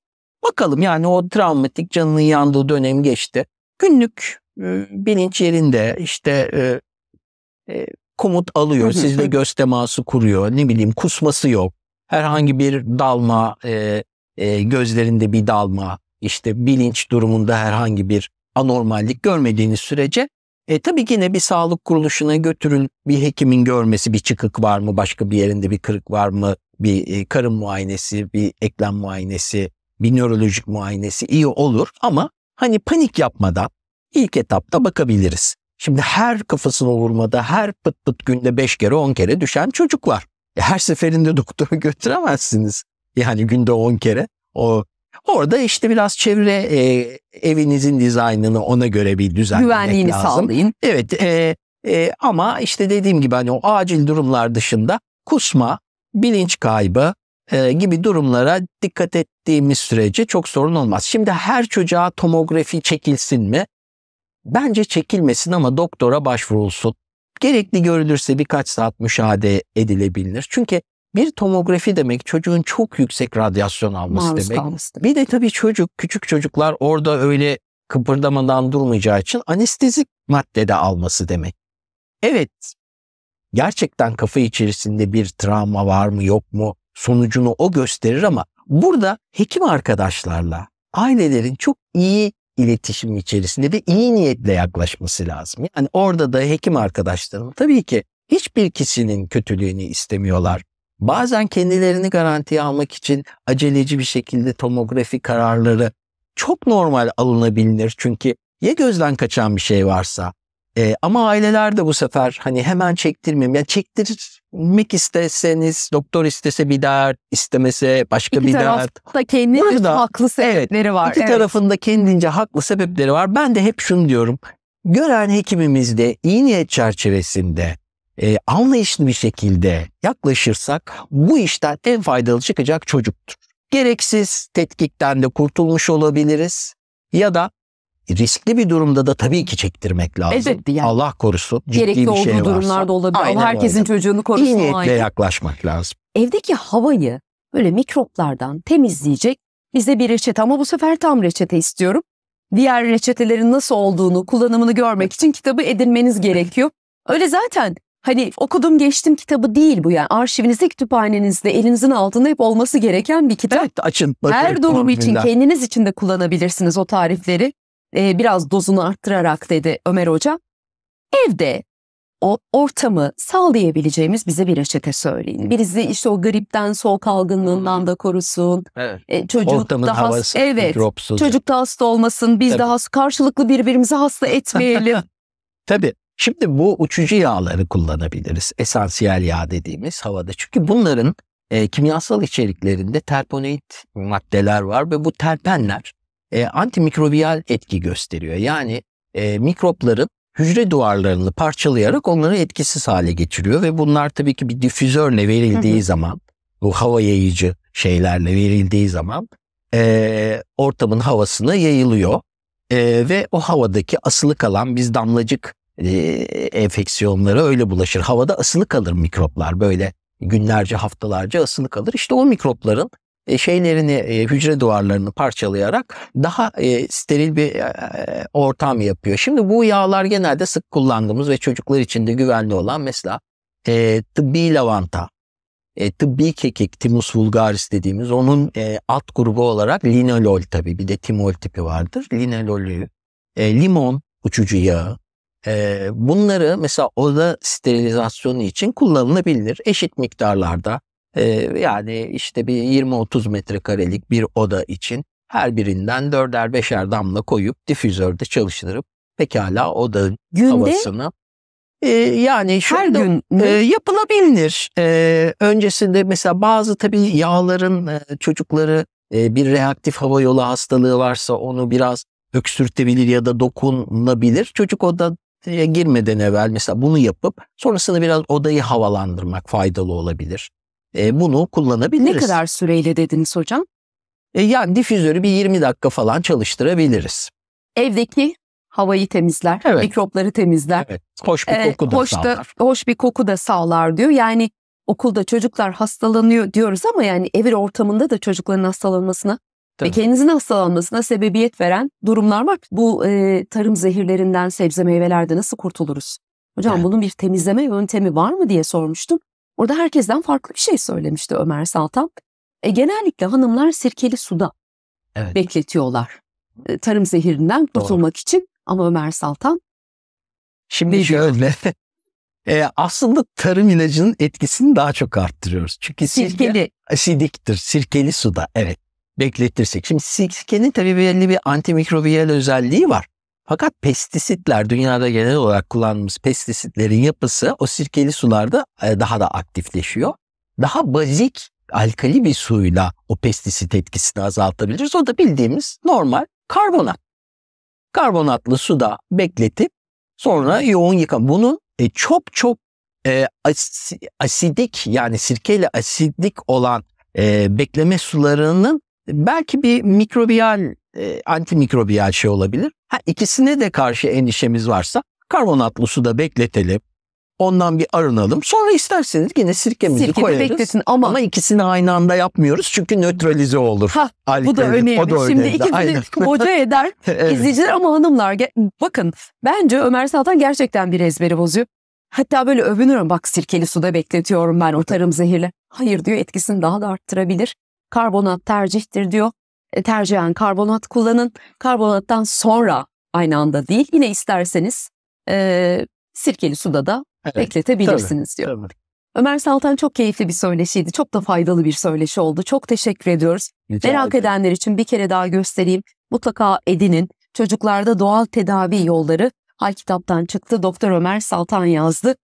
bakalım yani o travmatik canının yandığı dönem geçti. Günlük e, bilinç yerinde işte e, e, komut alıyor. Sizde göz teması kuruyor. Ne bileyim kusması yok. Herhangi bir dalma, e, e, gözlerinde bir dalma işte bilinç durumunda herhangi bir anormallik görmediğiniz sürece e, tabii ki yine bir sağlık kuruluşuna götürün, bir hekimin görmesi, bir çıkık var mı, başka bir yerinde bir kırık var mı, bir e, karın muayenesi, bir eklem muayenesi, bir nörolojik muayenesi iyi olur ama hani panik yapmadan ilk etapta bakabiliriz. Şimdi her kafasına vurmada, her pıt pıt günde 5 kere 10 kere düşen çocuk var. E, her seferinde doktora götüremezsiniz. Yani günde 10 kere o Orada işte biraz çevre e, evinizin dizaynını ona göre bir düzenlemek Güvenliğini lazım. sağlayın. Evet e, e, ama işte dediğim gibi hani o acil durumlar dışında kusma, bilinç kaybı e, gibi durumlara dikkat ettiğimiz sürece çok sorun olmaz. Şimdi her çocuğa tomografi çekilsin mi? Bence çekilmesin ama doktora başvurulsun. Gerekli görülürse birkaç saat müşahede edilebilir. Çünkü bir tomografi demek çocuğun çok yüksek radyasyon alması Maruz demek. Kalması. Bir de tabii çocuk, küçük çocuklar orada öyle kıpırdamadan durmayacağı için anestezik maddede alması demek. Evet, gerçekten kafa içerisinde bir travma var mı yok mu sonucunu o gösterir ama burada hekim arkadaşlarla ailelerin çok iyi iletişim içerisinde ve iyi niyetle yaklaşması lazım. Yani orada da hekim arkadaşlarım tabii ki hiçbir kişinin kötülüğünü istemiyorlar. Bazen kendilerini garantiye almak için aceleci bir şekilde tomografi kararları çok normal alınabilir. Çünkü ya gözden kaçan bir şey varsa e, ama aileler de bu sefer hani hemen çektirmeyeyim. Ya çektirmek isteseniz doktor istese bir dert, istemese başka iki bir dert. İki tarafında kendi Burada, haklı sebepleri evet, var. İki evet. tarafında kendince haklı sebepleri var. Ben de hep şunu diyorum. Gören hekimimiz de iyi niyet çerçevesinde e, anlayışlı bir şekilde yaklaşırsak bu işten en faydalı çıkacak çocuktur. Gereksiz tetkikten de kurtulmuş olabiliriz ya da riskli bir durumda da tabii ki çektirmek lazım. Evet yani. Allah korusun ciddi Gerekli bir şey varsa. durumlarda olabilir. Aynen herkesin öyle. çocuğunu korusun. İyi niyetle yaklaşmak lazım. Evdeki havayı böyle mikroplardan temizleyecek bize bir reçete ama bu sefer tam reçete istiyorum. Diğer reçetelerin nasıl olduğunu, kullanımını görmek için kitabı edinmeniz gerekiyor. Öyle zaten hani okudum geçtim kitabı değil bu yani. Arşivinizde, kütüphanenizde, elinizin altında hep olması gereken bir kitap. Evet açın. Bakın, Her durum için kendiniz için de kullanabilirsiniz o tarifleri. Ee, biraz dozunu arttırarak dedi Ömer Hoca. Evde o ortamı sağlayabileceğimiz bize bir reçete söyleyin. Birisi işte o gripten, soğuk algınlığından da korusun. Evet. E, çocuk Ortamın da havası, evet, çocuk da hasta olmasın. Biz Tabii. de karşılıklı birbirimizi hasta etmeyelim. Tabii. Şimdi bu uçucu yağları kullanabiliriz. Esansiyel yağ dediğimiz havada. Çünkü bunların e, kimyasal içeriklerinde terponoid maddeler var ve bu terpenler e, antimikrobiyal etki gösteriyor. Yani e, mikropların hücre duvarlarını parçalayarak onları etkisiz hale getiriyor ve bunlar tabii ki bir difüzörle verildiği hı hı. zaman bu hava yayıcı şeylerle verildiği zaman e, ortamın havasına yayılıyor e, ve o havadaki asılı kalan biz damlacık e, enfeksiyonlara öyle bulaşır. Havada asılı kalır mikroplar böyle günlerce haftalarca asılı kalır. İşte o mikropların şeylerini hücre duvarlarını parçalayarak daha steril bir ortam yapıyor. Şimdi bu yağlar genelde sık kullandığımız ve çocuklar için de güvenli olan mesela tıbbi lavanta, tıbbi kekik, timus vulgaris dediğimiz onun e, alt grubu olarak linolol tabii bir de timol tipi vardır. Linololü, limon uçucu yağı, bunları mesela oda sterilizasyonu için kullanılabilir. Eşit miktarlarda yani işte bir 20-30 metrekarelik bir oda için her birinden dörder beşer damla koyup difüzörde çalıştırıp pekala odanın Günde? havasını e, yani şu her gün e, yapılabilir. E, öncesinde mesela bazı tabii yağların e, çocukları e, bir reaktif hava yolu hastalığı varsa onu biraz öksürtebilir ya da dokunabilir Çocuk oda ee, girmeden evvel mesela bunu yapıp sonrasında biraz odayı havalandırmak faydalı olabilir. E, bunu kullanabiliriz. Ne kadar süreyle dediniz hocam? E, yani difüzörü bir 20 dakika falan çalıştırabiliriz. Evdeki havayı temizler, evet. mikropları temizler. Evet. Hoş bir koku ee, da hoş sağlar. Da, hoş bir koku da sağlar diyor. Yani okulda çocuklar hastalanıyor diyoruz ama yani evin ortamında da çocukların hastalanmasına Tabii. Ve kendinizin hastalanmasına sebebiyet veren durumlar var. Bu e, tarım zehirlerinden, sebze meyvelerde nasıl kurtuluruz? Hocam evet. bunun bir temizleme yöntemi var mı diye sormuştum. Orada herkesten farklı bir şey söylemişti Ömer Saltan. E, genellikle hanımlar sirkeli suda evet. bekletiyorlar. E, tarım zehirinden kurtulmak Doğru. için ama Ömer Saltan Şimdi şöyle e, aslında tarım ilacının etkisini daha çok arttırıyoruz. Çünkü sirkeli sirke, sidiktir. Sirkeli suda evet beklettirsek. Şimdi sirkenin tabii belli bir antimikrobiyal özelliği var. Fakat pestisitler dünyada genel olarak kullandığımız pestisitlerin yapısı o sirkeli sularda e, daha da aktifleşiyor. Daha bazik alkali bir suyla o pestisit etkisini azaltabiliriz. O da bildiğimiz normal karbonat. Karbonatlı suda bekletip sonra yoğun yıkam. Bunun e, çok çok e, asidik yani sirkeli asidik olan e, bekleme sularının Belki bir mikrobiyal, e, antimikrobiyal şey olabilir. Ha, ikisine de karşı endişemiz varsa karbonatlı suda bekletelim. Ondan bir arınalım. Sonra isterseniz yine sirkemizi Sirkemi koyarız. bekletin ama, ama ikisini aynı anda yapmıyoruz çünkü nötralize olur. Ha, bu da önemli. O da Şimdi önemli. ikisini Aynen. eder evet. izleyiciler ama hanımlar bakın bence Ömer Saltan gerçekten bir ezberi bozuyor. Hatta böyle övünürüm bak sirkeli suda bekletiyorum ben o tarım zehirle. Hayır diyor etkisini daha da arttırabilir. Karbonat tercihtir diyor. E, tercihen karbonat kullanın. Karbonattan sonra aynı anda değil. Yine isterseniz e, sirkeli suda da evet, bekletebilirsiniz tabii, diyor. Tabii. Ömer Saltan çok keyifli bir söyleşiydi. Çok da faydalı bir söyleşi oldu. Çok teşekkür ediyoruz. Rica Merak ederim. edenler için bir kere daha göstereyim. Mutlaka edinin. Çocuklarda doğal tedavi yolları hal kitaptan çıktı. Doktor Ömer Saltan yazdı.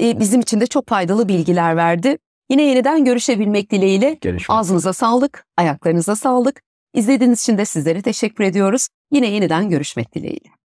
Ee, bizim için de çok faydalı bilgiler verdi. Yine yeniden görüşebilmek dileğiyle Görüşmek. ağzınıza sağlık, ayaklarınıza sağlık. İzlediğiniz için de sizlere teşekkür ediyoruz. Yine yeniden görüşmek dileğiyle.